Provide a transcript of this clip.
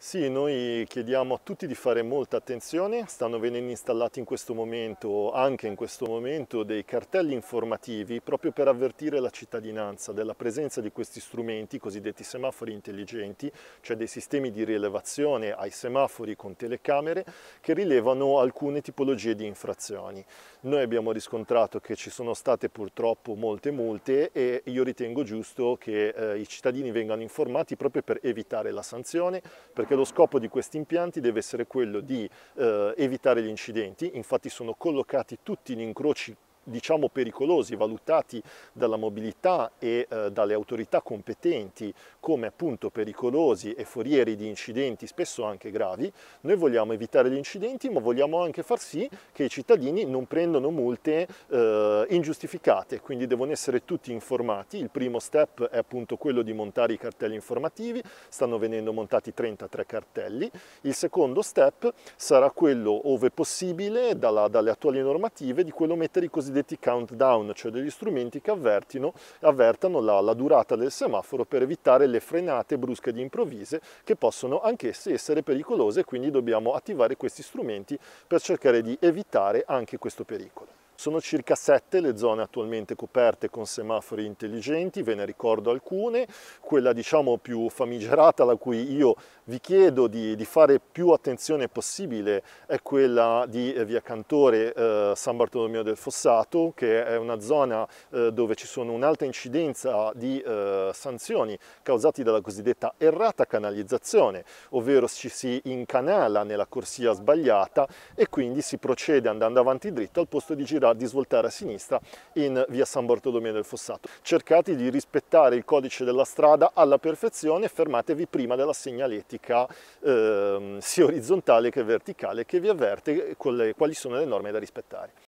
Sì, noi chiediamo a tutti di fare molta attenzione, stanno venendo installati in questo momento, anche in questo momento, dei cartelli informativi proprio per avvertire la cittadinanza della presenza di questi strumenti, cosiddetti semafori intelligenti, cioè dei sistemi di rilevazione ai semafori con telecamere che rilevano alcune tipologie di infrazioni. Noi abbiamo riscontrato che ci sono state purtroppo molte multe e io ritengo giusto che eh, i cittadini vengano informati proprio per evitare la sanzione, perché perché lo scopo di questi impianti deve essere quello di eh, evitare gli incidenti, infatti sono collocati tutti in incroci diciamo pericolosi valutati dalla mobilità e eh, dalle autorità competenti come appunto pericolosi e forieri di incidenti spesso anche gravi, noi vogliamo evitare gli incidenti ma vogliamo anche far sì che i cittadini non prendano multe eh, ingiustificate, quindi devono essere tutti informati, il primo step è appunto quello di montare i cartelli informativi, stanno venendo montati 33 cartelli, il secondo step sarà quello ove possibile dalla, dalle attuali normative di quello mettere i cosiddetti cosiddetti countdown, cioè degli strumenti che avvertino, avvertano la, la durata del semaforo per evitare le frenate brusche ed improvvise che possono anch'esse essere pericolose, quindi dobbiamo attivare questi strumenti per cercare di evitare anche questo pericolo. Sono circa sette le zone attualmente coperte con semafori intelligenti, ve ne ricordo alcune, quella diciamo più famigerata la cui io vi chiedo di, di fare più attenzione possibile è quella di via Cantore eh, San Bartolomeo del Fossato, che è una zona eh, dove ci sono un'alta incidenza di eh, sanzioni causate dalla cosiddetta errata canalizzazione, ovvero ci si incanala nella corsia sbagliata e quindi si procede andando avanti dritto al posto di girare possibilità di svoltare a sinistra in via San Bartolomeo del Fossato. Cercate di rispettare il codice della strada alla perfezione e fermatevi prima della segnaletica eh, sia orizzontale che verticale che vi avverte quali sono le norme da rispettare.